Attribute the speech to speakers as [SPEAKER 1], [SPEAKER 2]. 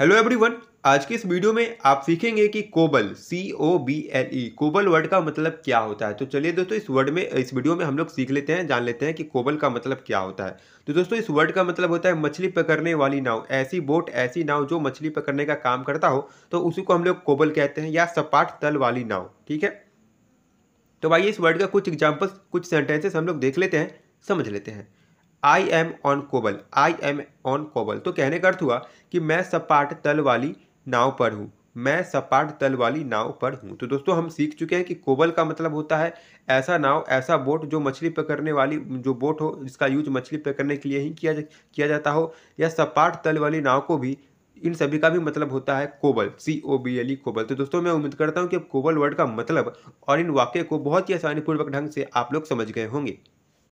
[SPEAKER 1] hello everyone आज के इस वीडियो में आप सीखेंगे कि cobble C O B L E cobble word का मतलब क्या होता है तो चलिए दोस्तों इस वर्ड में इस वीडियो में हम लोग सीख लेते हैं जान लेते हैं कि कोबल का मतलब क्या होता है तो दोस्तों इस वर्ड का मतलब होता है मछली पकड़ने वाली नाव ऐसी बोट ऐसी नाव जो मछली पकड़ने का काम करता हो तो उसी को हम लोग कोबल कहते हैं या सपाट तल वाली नाव ठीक है तो भाई इस वर्ड का कुछ एग्जाम्पल्स कुछ सेंटेंसेस हम लोग देख लेते हैं समझ लेते हैं I am on cobble I am on cobble तो कहने का अर्थ हुआ कि मैं सपाट तल वाली नाव पर हूँ मैं सपाट तल वाली नाव पर हूँ तो दोस्तों हम सीख चुके हैं कि कोबल का मतलब होता है ऐसा नाव ऐसा बोट जो मछली पकड़ने वाली जो बोट हो जिसका यूज मछली पकड़ने के लिए ही किया जा, किया जाता हो या सपाट तल वाली नाव को भी इन सभी का भी मतलब होता है cobble C O B L E cobble तो दोस्तों मैं उम्मीद करता हूँ कि कोबल वर्ड का मतलब और इन वाक्य को बहुत ही आसानीपूर्वक ढंग से आप लोग समझ गए होंगे